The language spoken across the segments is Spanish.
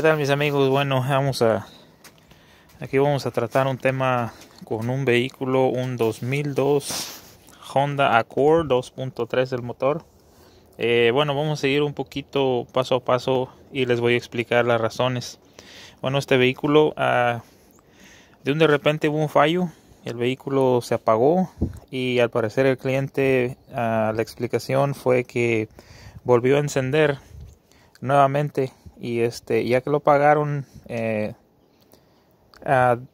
¿Qué tal mis amigos? Bueno, vamos a... Aquí vamos a tratar un tema con un vehículo, un 2002 Honda Accord 2.3 del motor. Eh, bueno, vamos a seguir un poquito paso a paso y les voy a explicar las razones. Bueno, este vehículo, ah, de un de repente hubo un fallo, el vehículo se apagó y al parecer el cliente, ah, la explicación fue que volvió a encender nuevamente y este ya que lo pagaron eh,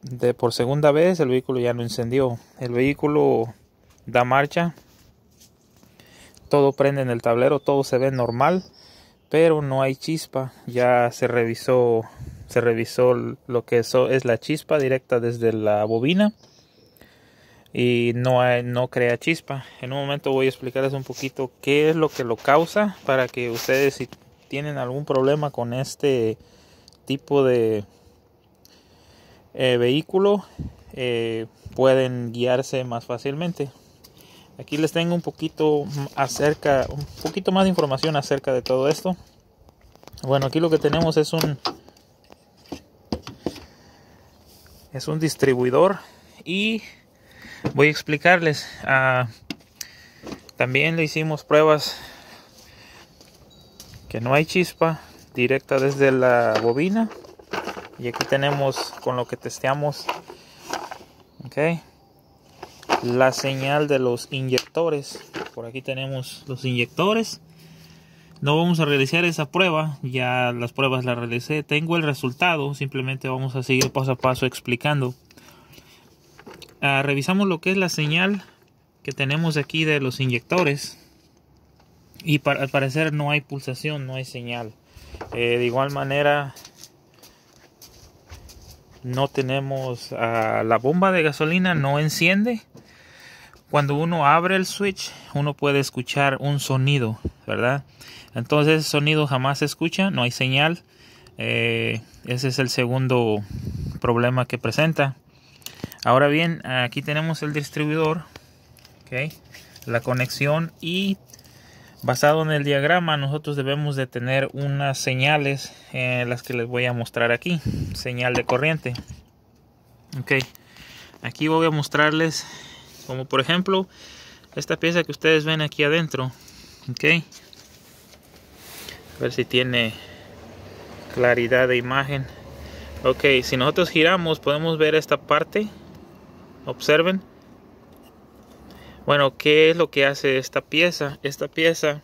de por segunda vez el vehículo ya no incendió el vehículo da marcha todo prende en el tablero todo se ve normal pero no hay chispa ya se revisó se revisó lo que es la chispa directa desde la bobina y no, no crea chispa. En un momento voy a explicarles un poquito qué es lo que lo causa para que ustedes tienen algún problema con este tipo de eh, vehículo eh, pueden guiarse más fácilmente aquí les tengo un poquito acerca un poquito más de información acerca de todo esto bueno aquí lo que tenemos es un es un distribuidor y voy a explicarles ah, también le hicimos pruebas que no hay chispa directa desde la bobina y aquí tenemos con lo que testeamos la señal de los inyectores por aquí tenemos los inyectores no vamos a realizar esa prueba ya las pruebas las realicé tengo el resultado simplemente vamos a seguir paso a paso explicando ah, revisamos lo que es la señal que tenemos aquí de los inyectores y para, al parecer no hay pulsación, no hay señal. Eh, de igual manera, no tenemos ah, la bomba de gasolina, no enciende. Cuando uno abre el switch, uno puede escuchar un sonido, ¿verdad? Entonces, ese sonido jamás se escucha, no hay señal. Eh, ese es el segundo problema que presenta. Ahora bien, aquí tenemos el distribuidor, la conexión y Basado en el diagrama nosotros debemos de tener unas señales eh, las que les voy a mostrar aquí. Señal de corriente. Ok. Aquí voy a mostrarles como por ejemplo esta pieza que ustedes ven aquí adentro. A ver si tiene claridad de imagen. Ok, si nosotros giramos podemos ver esta parte. Observen. Bueno, ¿qué es lo que hace esta pieza? Esta pieza,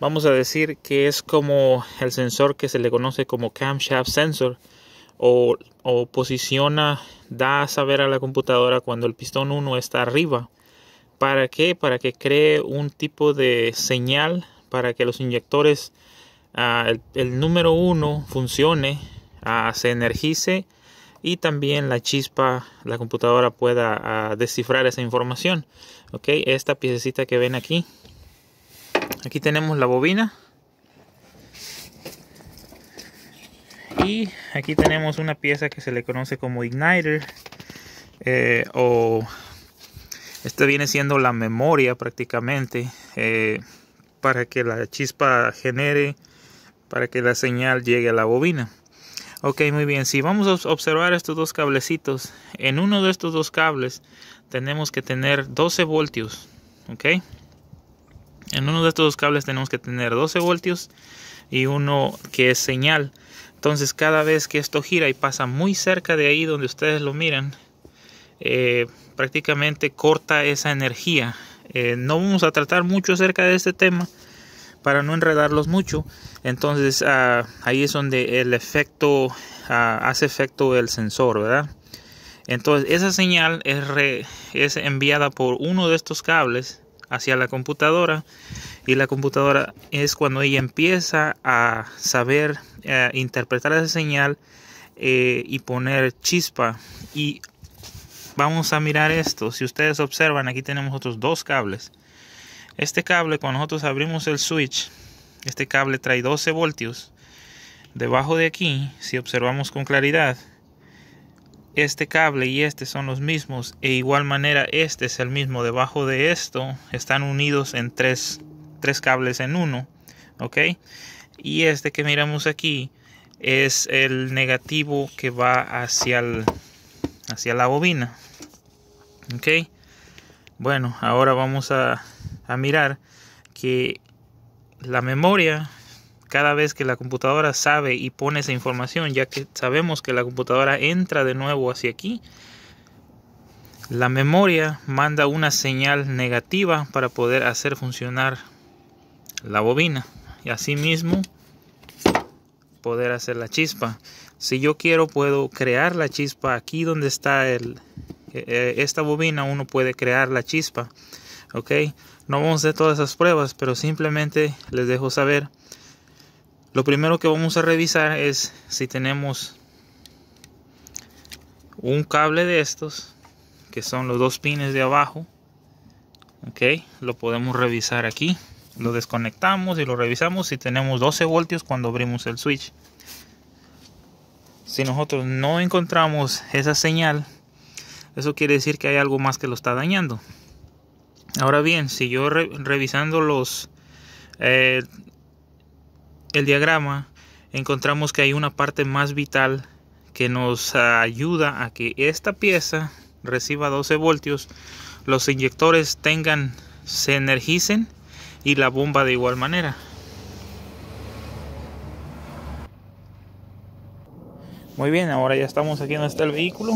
vamos a decir que es como el sensor que se le conoce como camshaft sensor o, posiciona, da a saber a la computadora cuando el pistón 1 está arriba. ¿Para qué? Para que cree un tipo de señal para que los inyectores, ah, el, número 1 funcione, ah, se energice y también la chispa, la computadora pueda ah, descifrar esa información ok esta piececita que ven aquí aquí tenemos la bobina y aquí tenemos una pieza que se le conoce como igniter eh, o esta viene siendo la memoria prácticamente eh, para que la chispa genere para que la señal llegue a la bobina ok muy bien si vamos a observar estos dos cablecitos en uno de estos dos cables tenemos que tener 12 voltios ok en uno de estos cables tenemos que tener 12 voltios y uno que es señal entonces cada vez que esto gira y pasa muy cerca de ahí donde ustedes lo miran eh, prácticamente corta esa energía eh, no vamos a tratar mucho acerca de este tema para no enredarlos mucho entonces ah, ahí es donde el efecto ah, hace efecto el sensor verdad entonces esa señal es, enviada por uno de estos cables hacia la computadora y la computadora es cuando ella empieza a saber eh, interpretar esa señal eh, y poner chispa y vamos a mirar esto si ustedes observan aquí tenemos otros dos cables este cable cuando nosotros abrimos el switch este cable trae 12 voltios debajo de aquí si observamos con claridad este cable y este son los mismos e igual manera este es el mismo debajo de esto están unidos en tres, cables en uno ok y este que miramos aquí es el negativo que va hacia hacia la bobina ok bueno ahora vamos a, a mirar que la memoria cada vez que la computadora sabe y pone esa información, ya que sabemos que la computadora entra de nuevo hacia aquí, la memoria manda una señal negativa para poder hacer funcionar la bobina y asimismo poder hacer la chispa. Si yo quiero puedo crear la chispa aquí donde está el, eh, eh, esta bobina, uno puede crear la chispa. ¿ok? No vamos a hacer todas esas pruebas, pero simplemente les dejo saber lo primero que vamos a revisar es si tenemos un cable de estos, que son los dos pines de abajo. Ok, lo podemos revisar aquí. Lo desconectamos y lo revisamos si tenemos 12 voltios cuando abrimos el switch. Si nosotros no encontramos esa señal, eso quiere decir que hay algo más que lo está dañando. Ahora bien, si yo revisando los, eh, el diagrama encontramos que hay una parte más vital que nos ayuda a que esta pieza reciba 12 voltios, los inyectores tengan, se energicen y la bomba de igual manera. Muy bien, ahora ya estamos aquí donde está el vehículo.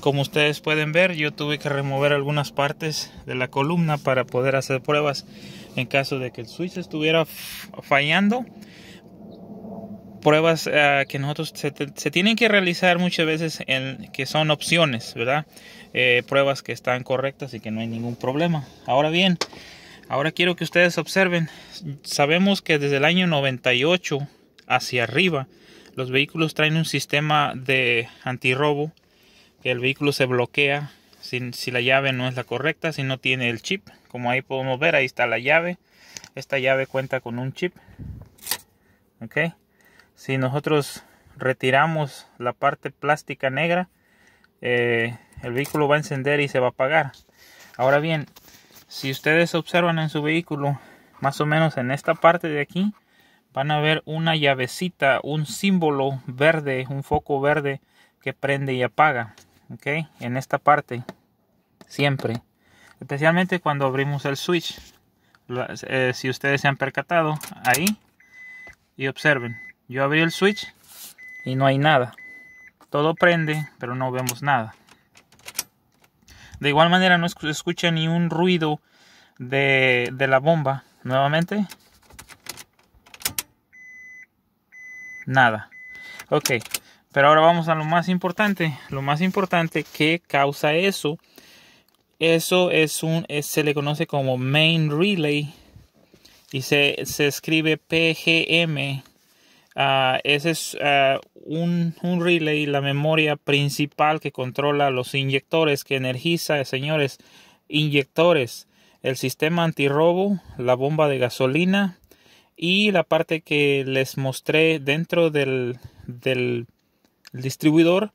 Como ustedes pueden ver, yo tuve que remover algunas partes de la columna para poder hacer pruebas en caso de que el switch estuviera fallando pruebas eh, que nosotros se, tienen que realizar muchas veces en, que son opciones, ¿verdad? Eh, pruebas que están correctas y que no hay ningún problema. Ahora bien, ahora quiero que ustedes observen, sabemos que desde el año 98 hacia arriba, los vehículos traen un sistema de antirrobo, que el vehículo se bloquea si, si la llave no es la correcta, si no tiene el chip, como ahí podemos ver, ahí está la llave, esta llave cuenta con un chip, ok si nosotros retiramos la parte plástica negra eh, el vehículo va a encender y se va a apagar ahora bien si ustedes observan en su vehículo más o menos en esta parte de aquí van a ver una llavecita un símbolo verde un foco verde que prende y apaga ok en esta parte siempre especialmente cuando abrimos el switch eh, si ustedes se han percatado ahí y observen yo abrí el switch y no hay nada. Todo prende, pero no vemos nada. De igual manera no escucha ni un ruido de, la bomba. Nuevamente. Nada. Ok. Pero ahora vamos a lo más importante. Lo más importante que causa eso. Eso es un. se le conoce como main relay. Y se, se escribe PGM Ah, ese es ah, un, relay, la memoria principal que controla los inyectores, que energiza, señores, inyectores, el sistema antirrobo, la bomba de gasolina y la parte que les mostré dentro del, distribuidor.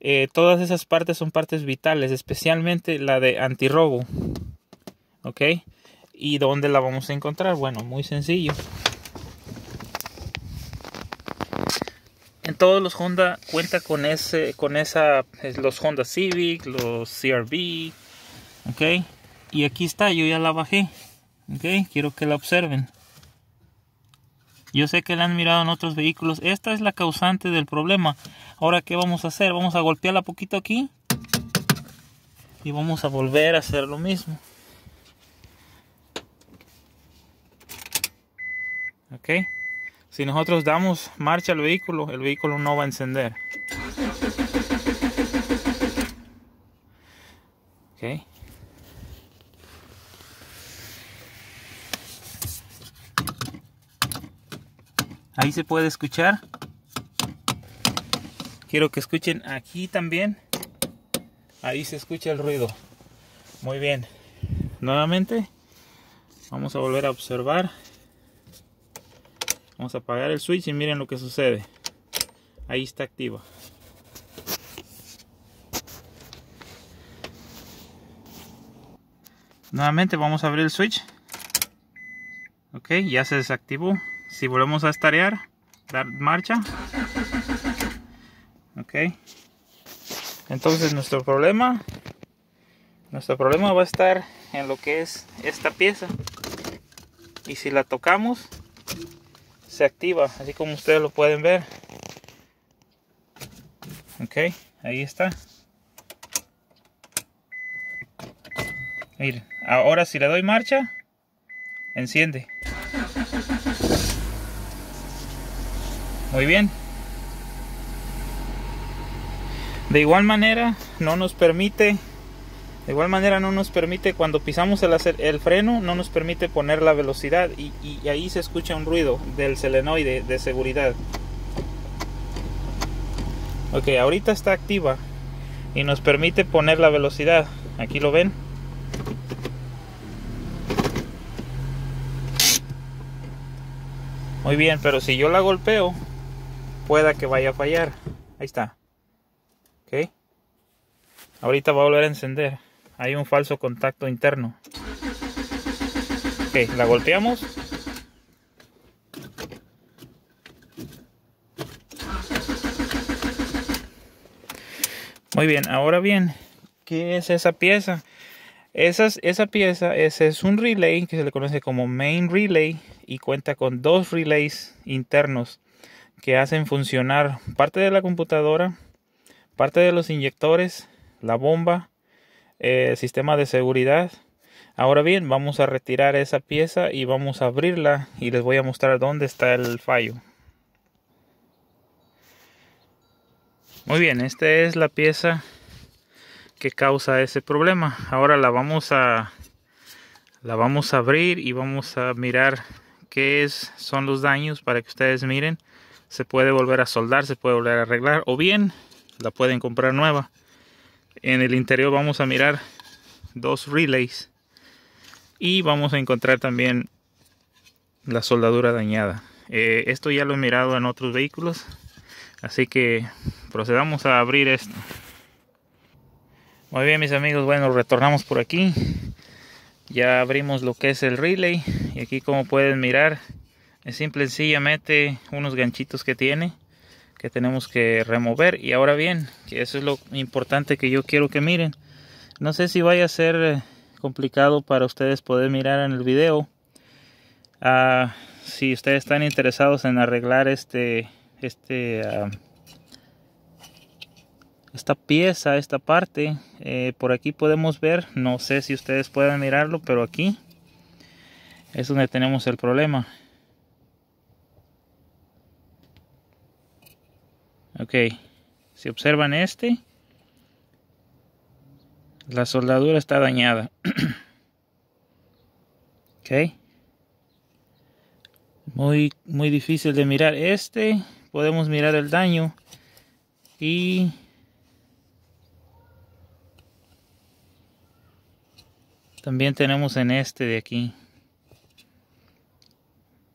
Eh, todas esas partes son partes vitales, especialmente la de antirrobo. ¿Ok? ¿Y dónde la vamos a encontrar? Bueno, muy sencillo. En todos los Honda cuenta con ese, con esa, los Honda Civic, los CRV, ok. Y aquí está, yo ya la bajé, ok. Quiero que la observen. Yo sé que la han mirado en otros vehículos. Esta es la causante del problema. Ahora, ¿qué vamos a hacer? Vamos a golpearla poquito aquí. Y vamos a volver a hacer lo mismo. ¿Ok? Si nosotros damos marcha al vehículo, el vehículo no va a encender. Okay. Ahí se puede escuchar. Quiero que escuchen aquí también. Ahí se escucha el ruido. Muy bien. Nuevamente vamos a volver a observar. Vamos a apagar el switch y miren lo que sucede. Ahí está activo. Nuevamente vamos a abrir el switch. Ok, ya se desactivó. Si volvemos a estarear, dar marcha. Ok. Entonces nuestro problema, nuestro problema va a estar en lo que es esta pieza. Y si la tocamos, se activa así como ustedes lo pueden ver ok ahí está miren ahora si le doy marcha enciende muy bien de igual manera no nos permite de igual manera no nos permite, cuando pisamos el, el freno, no nos permite poner la velocidad y, y, ahí se escucha un ruido del selenoide de seguridad. Ok, ahorita está activa y nos permite poner la velocidad. Aquí lo ven. Muy bien, pero si yo la golpeo, pueda que vaya a fallar. Ahí está. Ok. Ahorita va a volver a encender hay un falso contacto interno. Ok, la golpeamos. Muy bien, ahora bien, ¿qué es esa pieza? esa pieza es un relay que se le conoce como main relay y cuenta con dos relays internos que hacen funcionar parte de la computadora, parte de los inyectores, la bomba eh, sistema de seguridad. Ahora bien, vamos a retirar esa pieza y vamos a abrirla y les voy a mostrar dónde está el fallo. Muy bien, esta es la pieza que causa ese problema. Ahora la vamos a la vamos a abrir y vamos a mirar qué es, son los daños para que ustedes miren. Se puede volver a soldar, se puede volver a arreglar o bien la pueden comprar nueva en el interior vamos a mirar dos relays y vamos a encontrar también la soldadura dañada eh, esto ya lo he mirado en otros vehículos así que procedamos a abrir esto muy bien mis amigos bueno retornamos por aquí ya abrimos lo que es el relay y aquí como pueden mirar es simple sencillamente unos ganchitos que tiene que tenemos que remover y ahora bien que eso es lo importante que yo quiero que miren no sé si vaya a ser eh, complicado para ustedes poder mirar en el video ah, si ustedes están interesados en arreglar este este ah, esta pieza esta parte eh, por aquí podemos ver no sé si ustedes puedan mirarlo pero aquí es donde tenemos el problema Ok, si observan este, la soldadura está dañada. ok. Muy, muy difícil de mirar este. Podemos mirar el daño. Y... También tenemos en este de aquí.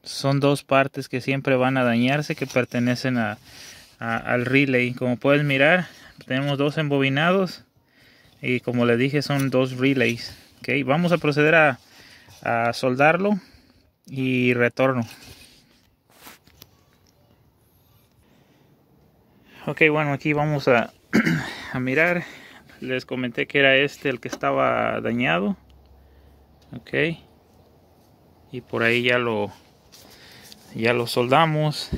Son dos partes que siempre van a dañarse que pertenecen a al relay como pueden mirar tenemos dos embobinados y como les dije son dos relays okay, vamos a proceder a, a soldarlo y retorno ok bueno aquí vamos a, a mirar les comenté que era este el que estaba dañado ok y por ahí ya lo ya lo soldamos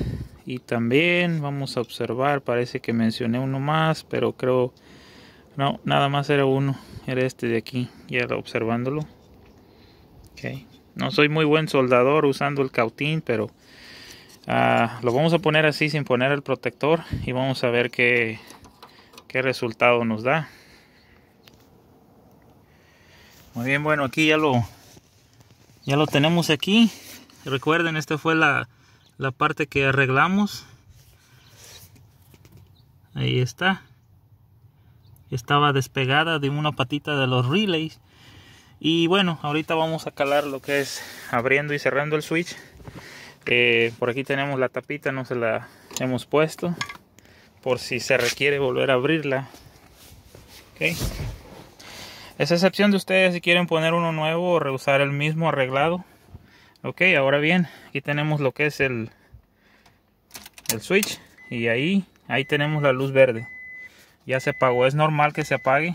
y también vamos a observar parece que mencioné uno más pero creo no nada más era uno era este de aquí ya observándolo no soy muy buen soldador usando el cautín pero ah, lo vamos a poner así sin poner el protector y vamos a ver qué, qué resultado nos da muy bien bueno aquí ya lo ya lo tenemos aquí recuerden esta fue la la parte que arreglamos ahí está estaba despegada de una patita de los relays y bueno ahorita vamos a calar lo que es abriendo y cerrando el switch eh, por aquí tenemos la tapita no se la hemos puesto por si se requiere volver a abrirla okay. es excepción de ustedes si quieren poner uno nuevo o rehusar el mismo arreglado ok ahora bien aquí tenemos lo que es el el switch y ahí ahí tenemos la luz verde ya se apagó es normal que se apague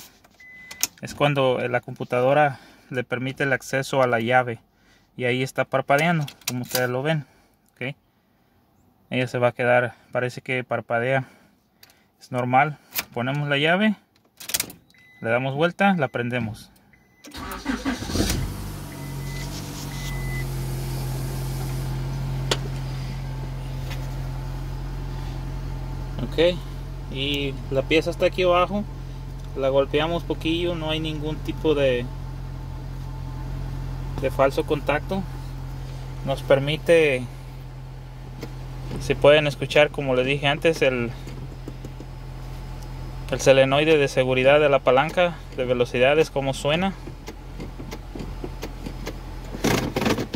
es cuando eh, la computadora le permite el acceso a la llave y ahí está parpadeando como ustedes lo ven ella se va a quedar parece que parpadea es normal ponemos la llave le damos vuelta la prendemos ok y la pieza está aquí abajo la golpeamos poquillo no hay ningún tipo de de falso contacto nos permite si pueden escuchar como les dije antes el el selenoide de seguridad de la palanca de velocidades como suena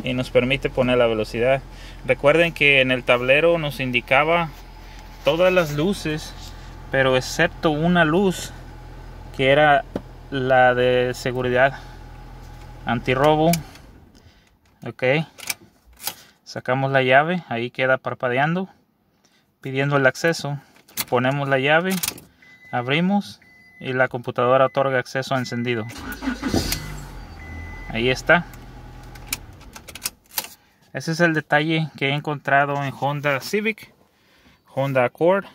y nos permite poner la velocidad recuerden que en el tablero nos indicaba todas las luces, pero excepto una luz que era la de seguridad antirrobo. Ok. Sacamos la llave, ahí queda parpadeando, pidiendo el acceso. Ponemos la llave, abrimos y la computadora otorga acceso a encendido. Ahí está. Ese es el detalle que he encontrado en Honda Civic. Honda Accord,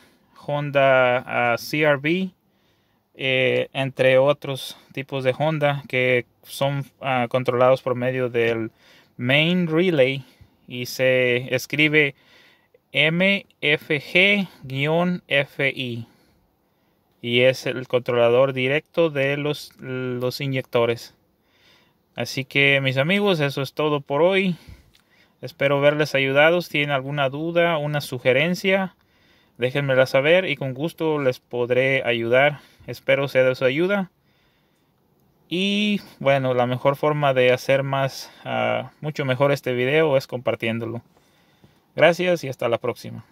Honda ah, CRV, eh, entre otros tipos de Honda que son ah, controlados por medio del main relay y se escribe MFG-FI y es el controlador directo de los, los inyectores. Así que mis amigos, eso es todo por hoy. Espero verles ayudados. Si tienen alguna duda, una sugerencia, déjenmela saber y con gusto les podré ayudar. Espero sea de su ayuda. Y bueno, la mejor forma de hacer más, ah, mucho mejor este video es compartiéndolo. Gracias y hasta la próxima.